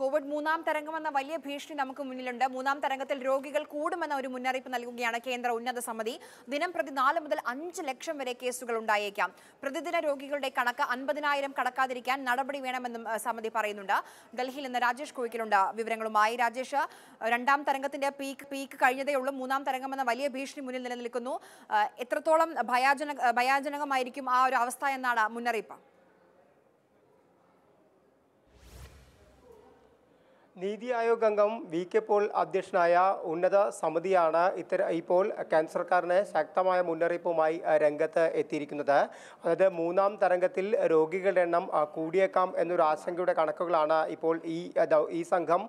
Covid മൂന്നാം തരംഗമെന്ന വലിയ ഭീഷണി നമുക്ക് മുന്നിലുണ്ട് മൂന്നാം തരംഗത്തിൽ രോഗികൾ കൂടുമെന്ന ഒരു മുന്നറിയിപ്പ് നൽകുകയാണ് കേന്ദ്ര ഉന്നത സമിതി ദിനം പ്രതി നാല് മുതൽ അഞ്ച് ലക്ഷം വരെ കേസുകൾ ഉണ്ടായേക്കാം പ്രതിദിന രോഗികളുടെ കണക്ക് അൻപതിനായിരം കടക്കാതിരിക്കാൻ നടപടി വേണമെന്നും സമിതി പറയുന്നുണ്ട് ഡൽഹിയിൽ നിന്ന് രാജേഷ് കോയിക്കലുണ്ട് വിവരങ്ങളുമായി രാജേഷ് രണ്ടാം തരംഗത്തിന്റെ പീക്ക് പീക്ക് കഴിഞ്ഞതേ ഉള്ളൂ മൂന്നാം തരംഗമെന്ന വലിയ ഭീഷണി മുന്നിൽ നിലനിൽക്കുന്നു എത്രത്തോളം ഭയാജന ഭയാജനകമായിരിക്കും ആ ഒരു അവസ്ഥ എന്നാണ് മുന്നറിയിപ്പ് നീതി ആയോഗ് അംഗം വി കെ പോൾ അധ്യക്ഷനായ ഉന്നത സമിതിയാണ് ഇത്തര ഇപ്പോൾ ക്യാൻസർക്കാരന് ശക്തമായ മുന്നറിയിപ്പുമായി രംഗത്ത് എത്തിയിരിക്കുന്നത് അതായത് മൂന്നാം തരംഗത്തിൽ രോഗികളുടെ എണ്ണം കൂടിയേക്കാം എന്നൊരു ആശങ്കയുടെ കണക്കുകളാണ് ഇപ്പോൾ ഈ ഈ സംഘം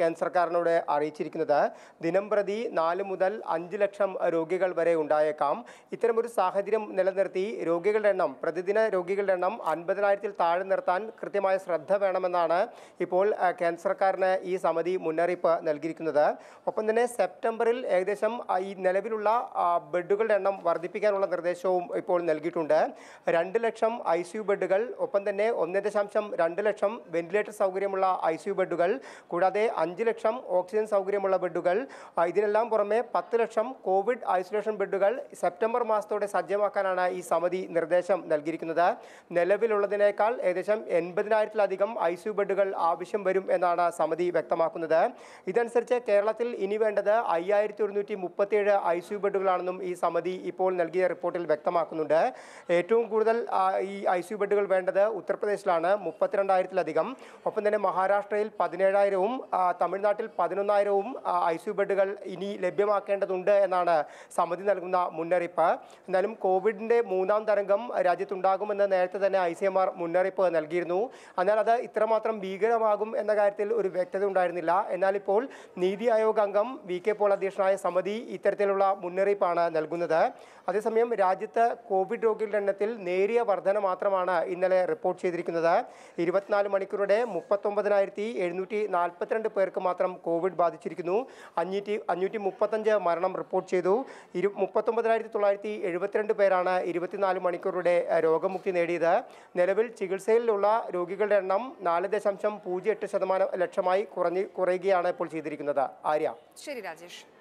ക്യാൻസർക്കാരനോട് അറിയിച്ചിരിക്കുന്നത് ദിനം പ്രതി നാല് മുതൽ അഞ്ച് ലക്ഷം രോഗികൾ വരെ ഉണ്ടായേക്കാം ഇത്തരമൊരു സാഹചര്യം നിലനിർത്തി രോഗികളുടെ എണ്ണം പ്രതിദിന രോഗികളുടെ എണ്ണം അൻപതിനായിരത്തിൽ താഴെ നിർത്താൻ കൃത്യമായ ശ്രദ്ധ വേണമെന്നാണ് ഇപ്പോൾ ക്യാൻസർക്കാരൻ സർക്കാരിന് ഈ സമിതി മുന്നറിയിപ്പ് നൽകിയിരിക്കുന്നത് ഒപ്പം തന്നെ സെപ്റ്റംബറിൽ ഏകദേശം ഈ നിലവിലുള്ള ബെഡുകളുടെ എണ്ണം വർദ്ധിപ്പിക്കാനുള്ള നിർദ്ദേശവും ഇപ്പോൾ നൽകിയിട്ടുണ്ട് രണ്ട് ലക്ഷം ഐ സി ബെഡുകൾ ഒപ്പം തന്നെ ഒന്ന് ദശാംശം രണ്ട് ലക്ഷം വെന്റിലേറ്റർ സൗകര്യമുള്ള ഐ സി ബെഡുകൾ കൂടാതെ അഞ്ച് ലക്ഷം ഓക്സിജൻ സൗകര്യമുള്ള ബെഡുകൾ ഇതിനെല്ലാം പുറമെ പത്ത് ലക്ഷം കോവിഡ് ഐസൊലേഷൻ ബെഡുകൾ സെപ്റ്റംബർ മാസത്തോടെ സജ്ജമാക്കാനാണ് ഈ സമിതി നിർദ്ദേശം നൽകിയിരിക്കുന്നത് നിലവിലുള്ളതിനേക്കാൾ ഏകദേശം എൺപതിനായിരത്തിലധികം ഐ സി ബെഡുകൾ ആവശ്യം വരും എന്നാണ് സമ സമിതി വ്യക്തമാക്കുന്നത് ഇതനുസരിച്ച് കേരളത്തിൽ ഇനി വേണ്ടത് അയ്യായിരത്തി ഒരുന്നൂറ്റി ഏഴ് ഐ സി യു ബെഡുകളാണെന്നും ഈ സമിതി ഇപ്പോൾ നൽകിയ റിപ്പോർട്ടിൽ വ്യക്തമാക്കുന്നുണ്ട് ഏറ്റവും കൂടുതൽ ഈ ഐ സി യു ബെഡുകൾ വേണ്ടത് ഉത്തർപ്രദേശിലാണ് മുപ്പത്തിരണ്ടായിരത്തിലധികം ഒപ്പം തന്നെ മഹാരാഷ്ട്രയിൽ പതിനേഴായിരവും തമിഴ്നാട്ടിൽ പതിനൊന്നായിരവും ഐ സി യു ബെഡുകൾ ഇനി ലഭ്യമാക്കേണ്ടതുണ്ട് എന്നാണ് സമിതി നൽകുന്ന മുന്നറിയിപ്പ് എന്നാലും കോവിഡിൻ്റെ മൂന്നാം തരംഗം രാജ്യത്തുണ്ടാകുമെന്ന് നേരത്തെ തന്നെ ഐ സി എം ആർ മുന്നറിയിപ്പ് നൽകിയിരുന്നു എന്നാൽ അത് ഇത്രമാത്രം ഭീകരമാകും എന്ന കാര്യത്തിൽ ഒരു വ്യക്തത ഉണ്ടായിരുന്നില്ല എന്നാൽ ഇപ്പോൾ നീതി ആയോഗ് അംഗം വി കെ പോൾ അധ്യക്ഷനായ സമിതി ഇത്തരത്തിലുള്ള മുന്നറിയിപ്പാണ് നൽകുന്നത് അതേസമയം രാജ്യത്ത് കോവിഡ് രോഗികളുടെ എണ്ണത്തിൽ നേരിയ വർധന മാത്രമാണ് ഇന്നലെ റിപ്പോർട്ട് ചെയ്തിരിക്കുന്നത് ഇരുപത്തിനാല് മണിക്കൂറുടെ മുപ്പത്തൊമ്പതിനായിരത്തി എഴുന്നൂറ്റി നാൽപ്പത്തിരണ്ട് പേർക്ക് മാത്രം കോവിഡ് ബാധിച്ചിരിക്കുന്നു അഞ്ഞൂറ്റി അഞ്ഞൂറ്റി മുപ്പത്തഞ്ച് മരണം റിപ്പോർട്ട് ചെയ്തു ഇരു മുപ്പത്തൊമ്പതിനായിരത്തി തൊള്ളായിരത്തി എഴുപത്തിരണ്ട് പേരാണ് ഇരുപത്തിനാല് മണിക്കൂറുടെ രോഗമുക്തി നേടിയത് നിലവിൽ ചികിത്സയിലുള്ള രോഗികളുടെ എണ്ണം നാല് ദശാംശം പൂജ്യം എട്ട് ശതമാനം ലക്ഷമാണ് ഗണ്യമായി കുറഞ്ഞ് കുറയുകയാണ് ഇപ്പോൾ ചെയ്തിരിക്കുന്നത് ആര്യ ശരി രാജേഷ്